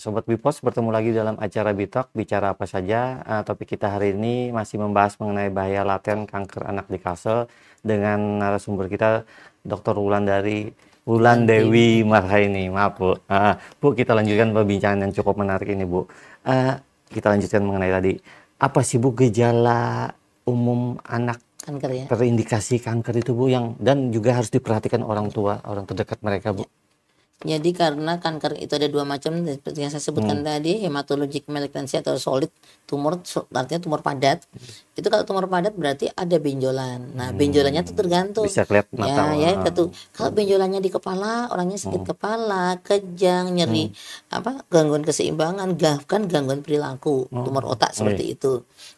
Sobat Bipos bertemu lagi dalam acara Bitok bicara apa saja. Uh, topik kita hari ini masih membahas mengenai bahaya laten kanker anak di kasel dengan narasumber kita Dr. Wulan dari Wulan Dewi Marhaini. Maaf Bu. Uh, Bu kita lanjutkan perbincangan yang cukup menarik ini Bu. Uh, kita lanjutkan mengenai tadi apa sih Bu gejala umum anak kanker ya terindikasi kanker itu Bu yang dan juga harus diperhatikan orang tua orang terdekat mereka Bu. Ya jadi karena kanker itu ada dua macam seperti yang saya sebutkan hmm. tadi, hematologic malignancy atau solid tumor artinya tumor padat. Hmm. Itu kalau tumor padat berarti ada benjolan. Nah, hmm. benjolannya itu tergantung. Bisa kelihatan Ya, ya itu. Ah. Kalau benjolannya di kepala, orangnya sakit hmm. kepala, kejang, nyeri, hmm. apa gangguan keseimbangan, bahkan gangguan perilaku, hmm. tumor otak iya. seperti itu.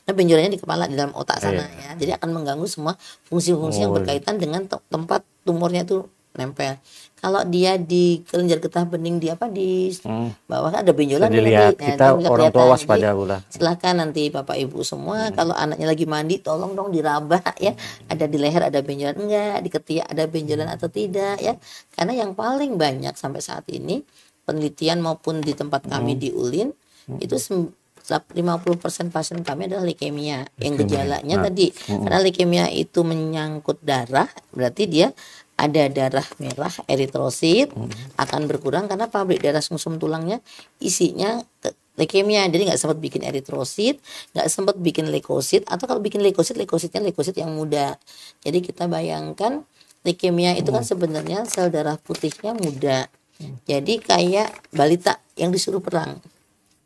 Nah, benjolannya di kepala di dalam otak iya. sana ya. Jadi akan mengganggu semua fungsi-fungsi hmm. yang oh, iya. berkaitan dengan tempat tumornya itu nempel. Kalau dia di kelenjar getah bening di apa di hmm. bawah ada benjolan Jadi lihat. Nanti, kita nanti orang tua waspada pula. Silakan nanti Bapak Ibu semua hmm. kalau anaknya lagi mandi tolong dong diraba ya. Hmm. Ada di leher ada benjolan enggak, di ketiak ada benjolan hmm. atau tidak ya. Karena yang paling banyak sampai saat ini penelitian maupun di tempat kami hmm. di ULIN hmm. itu 50% pasien kami adalah leukemia yang gejalanya nah. tadi hmm. karena leukemia itu menyangkut darah berarti dia ada darah merah eritrosit hmm. akan berkurang karena pabrik darah sumsum tulangnya isinya leukemia jadi nggak sempat bikin eritrosit nggak sempat bikin leukosit atau kalau bikin leukosit leukositnya leukosit yang muda jadi kita bayangkan leukemia itu kan hmm. sebenarnya sel darah putihnya muda hmm. jadi kayak balita yang disuruh perang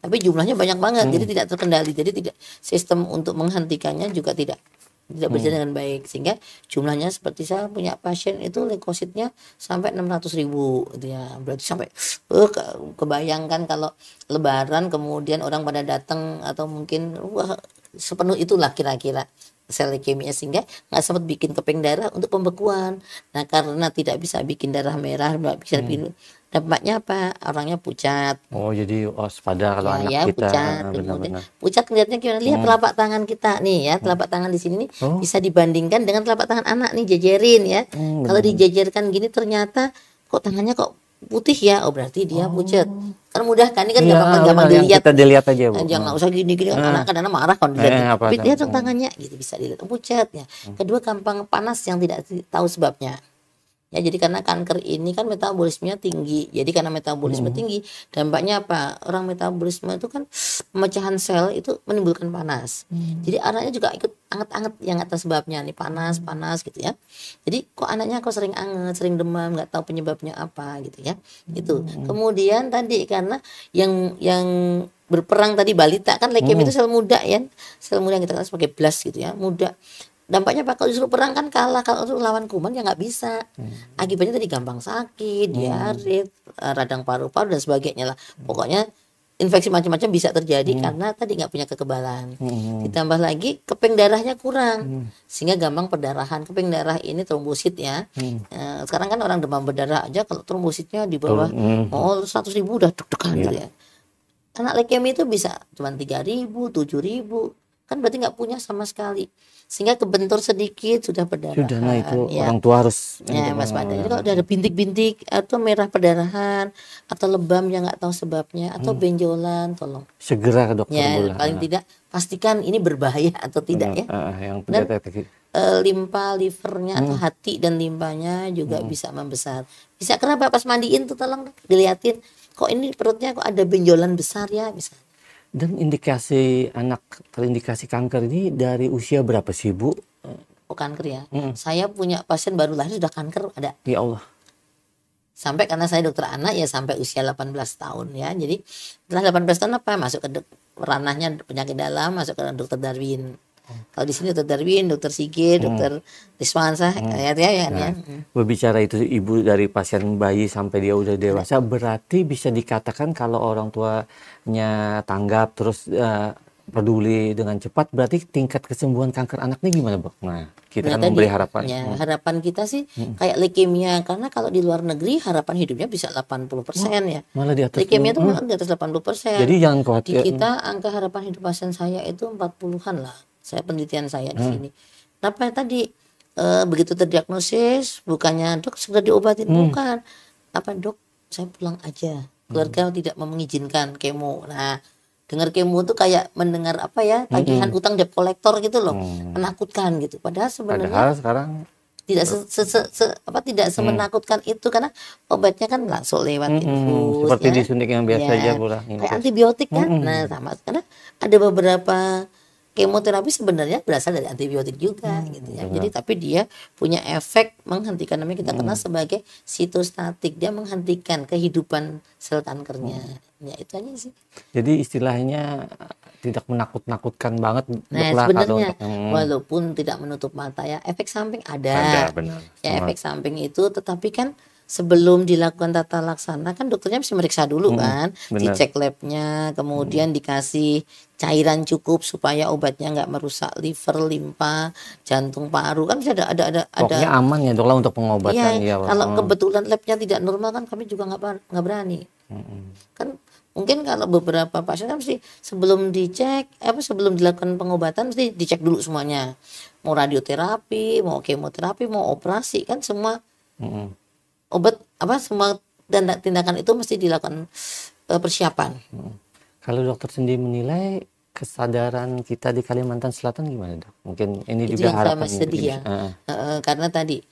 tapi jumlahnya banyak banget hmm. jadi tidak terkendali jadi tidak sistem untuk menghentikannya juga tidak tidak berjalan hmm. dengan baik sehingga jumlahnya seperti saya punya pasien itu leukositnya sampai 600 ribu gitu ya berarti sampai uh, kebayangkan kalau lebaran kemudian orang pada datang atau mungkin wah sepenuh itulah kira-kira sel leukemia sehingga nggak sempat bikin keping darah untuk pembekuan nah karena tidak bisa bikin darah merah nggak bisa hmm dampaknya apa orangnya pucat oh jadi waspada oh, kalau ya, anak ya, kita pucat benar, benar. pucat kelihatannya gimana lihat hmm. telapak tangan kita nih ya hmm. telapak hmm. tangan di sini nih oh. bisa dibandingkan dengan telapak tangan anak nih jejerin ya hmm, kalau dijejerkan gini ternyata kok tangannya kok putih ya oh berarti dia oh. pucat kan mudah kan ini kan ya, gampang gampang dilihat kita dilihat aja bu jangan hmm. usah gini gini hmm. anak kadang marah kalau dilihat eh, tapi dia hmm. tangannya gitu bisa dilihat oh, pucat ya kedua gampang panas yang tidak tahu sebabnya Ya, jadi karena kanker ini kan metabolismenya tinggi. Jadi karena metabolisme hmm. tinggi, dampaknya apa? Orang metabolisme itu kan pemecahan sel itu menimbulkan panas. Hmm. Jadi anaknya juga ikut anget-anget yang atas sebabnya nih panas, hmm. panas gitu ya. Jadi kok anaknya kok sering anget, sering demam, nggak tahu penyebabnya apa gitu ya. Itu. Hmm. Kemudian tadi karena yang yang berperang tadi balita kan leukemia hmm. itu sel muda ya. Sel muda yang kita kenal sebagai blast gitu ya, muda dampaknya pak kalau disuruh perang kan kalah kalau untuk lawan kuman ya nggak bisa hmm. akibatnya tadi gampang sakit hmm. diare eh, radang paru-paru dan sebagainya lah hmm. pokoknya infeksi macam-macam bisa terjadi hmm. karena tadi nggak punya kekebalan hmm. ditambah lagi keping darahnya kurang hmm. sehingga gampang perdarahan keping darah ini trombosit ya hmm. Eh, sekarang kan orang demam berdarah aja kalau trombositnya di bawah hmm. oh seratus ribu udah deg-degan yeah. gitu ya anak leukemia itu bisa cuma tiga ribu tujuh ribu kan berarti nggak punya sama sekali sehingga kebentur sedikit sudah berdarah sudah nah kan. itu ya. orang tua harus ya mas pada jadi kalau oh. ada bintik-bintik atau merah perdarahan atau lebam yang nggak tahu sebabnya atau hmm. benjolan tolong segera ke dokter ya, bola paling ah. tidak pastikan ini berbahaya atau tidak Benar, ya uh, yang dan uh, limpa livernya hmm. atau hati dan limpanya juga hmm. bisa membesar bisa kenapa pas mandiin tuh tolong dilihatin kok ini perutnya kok ada benjolan besar ya misalnya dan indikasi anak terindikasi kanker ini dari usia berapa sih Bu? Oh kanker ya. Hmm. Saya punya pasien baru lahir sudah kanker ada. Ya Allah. Sampai karena saya dokter anak ya sampai usia 18 tahun ya. Jadi setelah 18 tahun apa? Masuk ke ranahnya penyakit dalam, masuk ke dokter Darwin. Kalau di sini dokter Darwin, dokter Sigit, hmm. dokter Rismansa, hmm. ya, ya, ya, nah, ya. Berbicara itu ibu dari pasien bayi sampai dia udah dewasa, iya. berarti bisa dikatakan kalau orang tuanya tanggap terus uh, peduli dengan cepat berarti tingkat kesembuhan kanker anaknya gimana bu? Nah kita nah, kan memberi harapan. Ya, hmm. Harapan kita sih hmm. kayak leukemia karena kalau di luar negeri harapan hidupnya bisa 80 persen ya. Malah di atas. Leukemia itu hmm. di atas 80 persen. Jadi jangan khawatir. Di kita angka harapan hidup pasien saya itu 40-an lah saya penelitian saya di hmm. sini tapi tadi e, begitu terdiagnosis bukannya dok segera diobatin hmm. bukan apa dok saya pulang aja keluarga hmm. tidak mengizinkan kemo nah dengar kemo itu kayak mendengar apa ya hmm. tagihan hmm. utang debt kolektor gitu loh hmm. menakutkan gitu padahal sebenarnya padahal sekarang tidak se, se, se, se apa tidak hmm. semenakutkan hmm. itu karena obatnya kan langsung lewat hmm. infus seperti ya. disuntik yang biasa ya. aja pula iya. kayak antibiotik kan hmm. nah sama karena ada beberapa kemoterapi sebenarnya berasal dari antibiotik juga hmm, gitu ya. Benar. Jadi tapi dia punya efek menghentikan namanya kita hmm. kenal sebagai sitostatik. Dia menghentikan kehidupan sel kankernya. Hmm. Ya itu aja sih. Jadi istilahnya eh, tidak menakut-nakutkan banget nah, sebenarnya untuk, hmm. walaupun tidak menutup mata ya efek samping ada. Ada benar. Ya efek samping itu tetapi kan sebelum dilakukan tata laksana kan dokternya mesti meriksa dulu hmm, kan, benar. dicek labnya, kemudian hmm. dikasih cairan cukup supaya obatnya nggak merusak liver, limpa, jantung, paru kan bisa ada ada ada Pokoknya aman ya dok lah untuk pengobatan. Iya, ya, kalau hmm. kebetulan labnya tidak normal kan kami juga nggak nggak berani. Hmm. Kan mungkin kalau beberapa pasien kan mesti sebelum dicek eh, apa sebelum dilakukan pengobatan mesti dicek dulu semuanya mau radioterapi mau kemoterapi mau operasi kan semua -hmm obat apa semua dan tindakan itu mesti dilakukan e, persiapan. Hmm. Kalau dokter sendiri menilai kesadaran kita di Kalimantan Selatan gimana dok? Mungkin ini itu juga yang harapan sedih ya, uh. karena tadi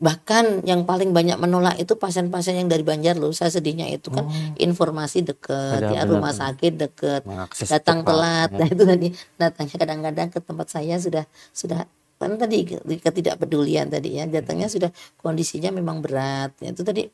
bahkan yang paling banyak menolak itu pasien-pasien yang dari Banjar loh saya sedihnya itu kan oh. informasi deket tiap ya rumah sakit deket datang tepat, telat ya. nah itu tadi datangnya kadang-kadang ke tempat saya sudah sudah karena tadi ketidakpedulian tadi ya hmm. datangnya sudah kondisinya memang berat ya, itu tadi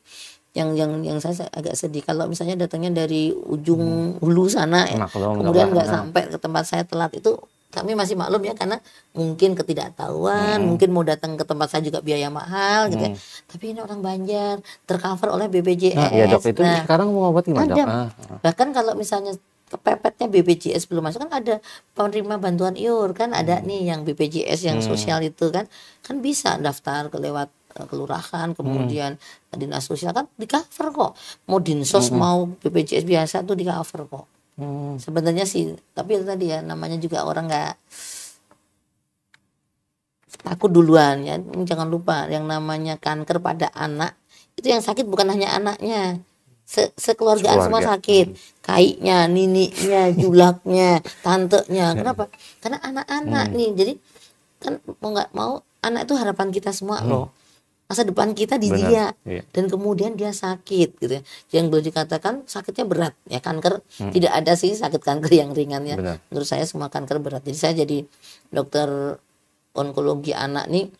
yang yang yang saya agak sedih kalau misalnya datangnya dari ujung hmm. hulu sana ya, kemudian nggak nah. sampai ke tempat saya telat itu kami masih maklum ya karena mungkin ketidaktahuan, hmm. mungkin mau datang ke tempat saya juga biaya mahal gitu ya. Hmm. Tapi ini orang Banjar tercover oleh BPJS. Nah, ya dok itu nah, sekarang mau obat gimana ada. dok? Ah, ah. Bahkan kalau misalnya kepepetnya BPJS belum masuk kan ada penerima bantuan iur kan ada hmm. nih yang BPJS yang hmm. sosial itu kan kan bisa daftar ke lewat eh, kelurahan kemudian hmm. dinas sosial kan di cover kok mau dinsos hmm. mau BPJS biasa tuh di cover kok hmm. sebenarnya sih tapi itu tadi ya namanya juga orang nggak takut duluan ya jangan lupa yang namanya kanker pada anak itu yang sakit bukan hanya anaknya se sekeluargaan semua sakit hmm. kainya niniknya julaknya tantenya ya. kenapa karena anak-anak hmm. nih jadi kan mau nggak mau anak itu harapan kita semua hmm. loh masa depan kita di Benar. dia iya. dan kemudian dia sakit gitu ya yang boleh dikatakan sakitnya berat ya kanker hmm. tidak ada sih sakit kanker yang ringan ya menurut saya semua kanker berat jadi saya jadi dokter onkologi anak nih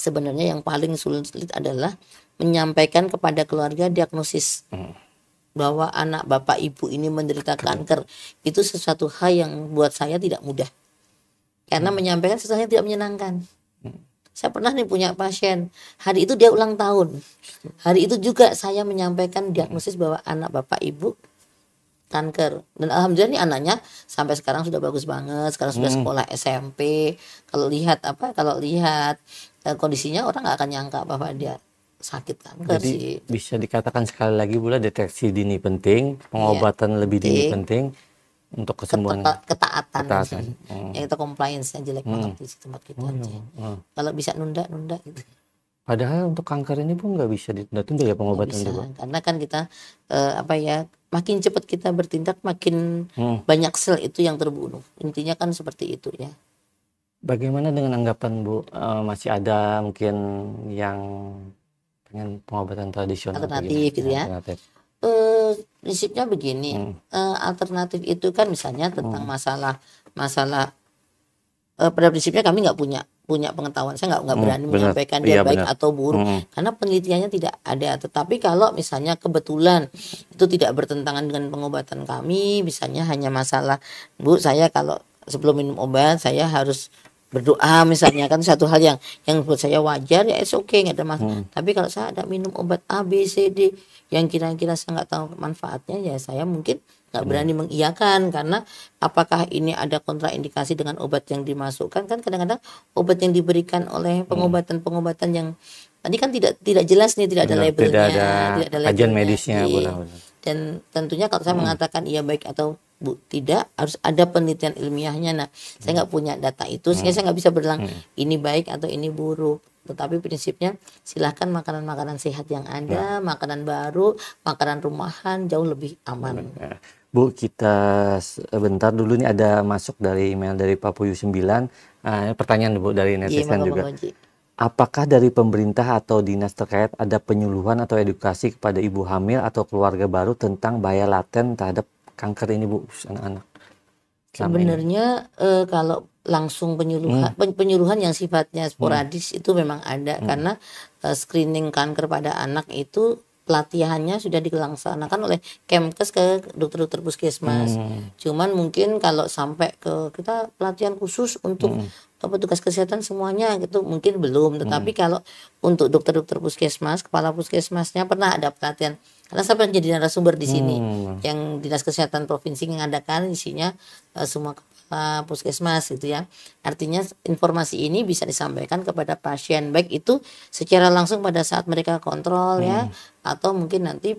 sebenarnya yang paling sulit adalah menyampaikan kepada keluarga diagnosis hmm. bahwa anak bapak ibu ini menderita kanker itu sesuatu hal yang buat saya tidak mudah karena hmm. menyampaikan sesuatu yang tidak menyenangkan hmm. saya pernah nih punya pasien hari itu dia ulang tahun hari itu juga saya menyampaikan diagnosis bahwa anak bapak ibu kanker dan alhamdulillah nih anaknya sampai sekarang sudah bagus banget sekarang sudah hmm. sekolah SMP kalau lihat apa kalau lihat Eh, kondisinya orang nggak akan nyangka bahwa dia sakit kanker Jadi, sih. Bisa dikatakan sekali lagi pula deteksi dini penting, iya. pengobatan iya. lebih dini penting untuk kesembuhan Keta ketaatan, kan? ketaatan. Hmm. ya itu compliance yang jelek hmm. banget di tempat kita hmm. Aja. hmm. kalau bisa nunda nunda gitu padahal untuk kanker ini pun nggak bisa ditunda-tunda ya pengobatan bisa, karena kan kita uh, apa ya makin cepat kita bertindak makin hmm. banyak sel itu yang terbunuh intinya kan seperti itu ya Bagaimana dengan anggapan Bu, uh, masih ada mungkin yang pengen pengobatan tradisional Alternatif gitu ya? Alternatif. uh, prinsipnya begini, Hmm. uh, alternatif itu kan misalnya tentang Hmm. masalah masalah, uh, pada prinsipnya kami nggak punya punya pengetahuan, saya nggak nggak Hmm, berani benar. menyampaikan dia ya, baik benar. atau buruk, hmm. karena penelitiannya tidak ada. Tetapi kalau misalnya kebetulan itu tidak bertentangan dengan pengobatan kami, misalnya hanya masalah, Bu saya kalau sebelum minum obat saya harus berdoa misalnya kan satu hal yang yang buat saya wajar ya it's okay nggak ada masalah hmm. tapi kalau saya ada minum obat A B C D yang kira-kira saya nggak tahu manfaatnya ya saya mungkin nggak hmm. berani hmm. mengiyakan karena apakah ini ada kontraindikasi dengan obat yang dimasukkan kan kadang-kadang obat yang diberikan oleh hmm. pengobatan-pengobatan yang tadi kan tidak tidak jelas nih tidak ada Benar, labelnya tidak ada, tidak ada labelnya, agen medisnya iya. dan tentunya kalau saya hmm. mengatakan iya baik atau bu tidak harus ada penelitian ilmiahnya nah hmm. saya nggak punya data itu sehingga hmm. saya nggak bisa berlang hmm. ini baik atau ini buruk tetapi prinsipnya silahkan makanan-makanan sehat yang ada ya. makanan baru makanan rumahan jauh lebih aman ya. bu kita sebentar dulu nih ada masuk dari email dari Papuyu 9 uh, ah, pertanyaan bu dari iya, netizen ya, juga Bang Apakah dari pemerintah atau dinas terkait ada penyuluhan atau edukasi kepada ibu hamil atau keluarga baru tentang bahaya laten terhadap kanker ini bu anak-anak sebenarnya e, kalau langsung penyuluhan hmm. penyuluhan yang sifatnya hmm. sporadis hmm. itu memang ada hmm. karena e, screening kanker pada anak itu pelatihannya sudah dilaksanakan oleh Kemkes ke dokter-dokter puskesmas. Hmm. Cuman mungkin kalau sampai ke kita pelatihan khusus untuk hmm. Eh, petugas kesehatan semuanya gitu mungkin belum. Hmm. Tetapi hmm. kalau untuk dokter-dokter puskesmas, kepala puskesmasnya pernah ada pelatihan karena siapa yang jadi narasumber di sini hmm. yang dinas kesehatan provinsi mengadakan isinya uh, semua uh, puskesmas gitu ya artinya informasi ini bisa disampaikan kepada pasien baik itu secara langsung pada saat mereka kontrol ya, hmm. ya atau mungkin nanti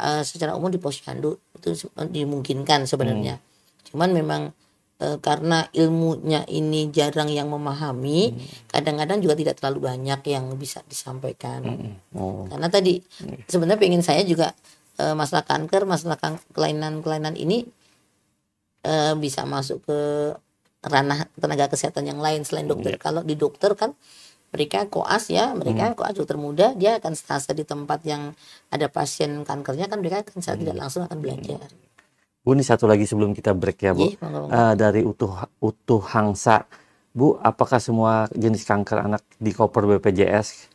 uh, secara umum di posyandu itu dimungkinkan sebenarnya hmm. cuman memang Eh, karena ilmunya ini jarang yang memahami, hmm. kadang-kadang juga tidak terlalu banyak yang bisa disampaikan. hmm Oh. Karena tadi iya. sebenarnya ingin saya juga e, masalah kanker, masalah kan, kelainan-kelainan ini e, bisa masuk ke ranah tenaga kesehatan yang lain selain dokter. Hmm. Kalau di dokter kan mereka koas ya, mereka hmm. koas dokter muda, dia akan stase di tempat yang ada pasien kankernya kan mereka kan saya hmm. tidak langsung akan belajar. Hmm Bu ini satu lagi sebelum kita break ya Bu. Iya, uh, dari utuh utuh hangsa. Bu, apakah semua jenis kanker anak di koper BPJS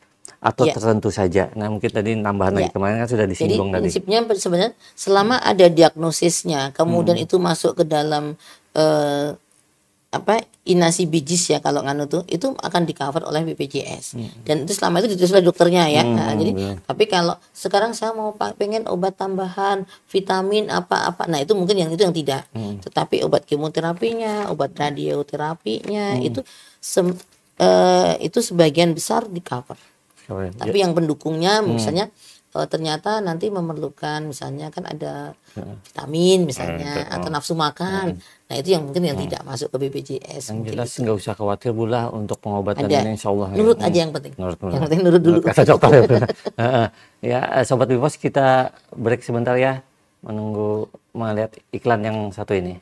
atau ya. tertentu saja? Nah, mungkin tadi tambahan ya. lagi kemarin kan sudah disinggung Jadi, prinsipnya tadi. sebenarnya selama ada diagnosisnya, kemudian hmm. itu masuk ke dalam uh, apa inasi bijis ya kalau nganu tuh itu akan di cover oleh BPJS hmm. dan itu selama itu ditulis oleh dokternya ya hmm, nah, jadi hmm. Ya. tapi kalau sekarang saya mau pengen obat tambahan vitamin apa-apa nah itu mungkin yang itu yang tidak hmm. tetapi obat kemoterapinya obat radioterapinya hmm. itu sem, uh, itu sebagian besar di cover tapi yang pendukungnya hmm. misalnya uh, ternyata nanti memerlukan misalnya kan ada vitamin misalnya atau nafsu makan. Nah, itu yang mungkin yang tidak masuk ke BPJS. Yang jelas gitu. nggak usah khawatir bula untuk pengobatan ada. ini insya Allah. Ya. Nurut ya. aja yang penting. Nurut, nurut. Yang penting nurut dulu. Nurut kata dokter. ya, ya, eh, sobat Bipos kita break sebentar ya menunggu melihat iklan yang satu ini.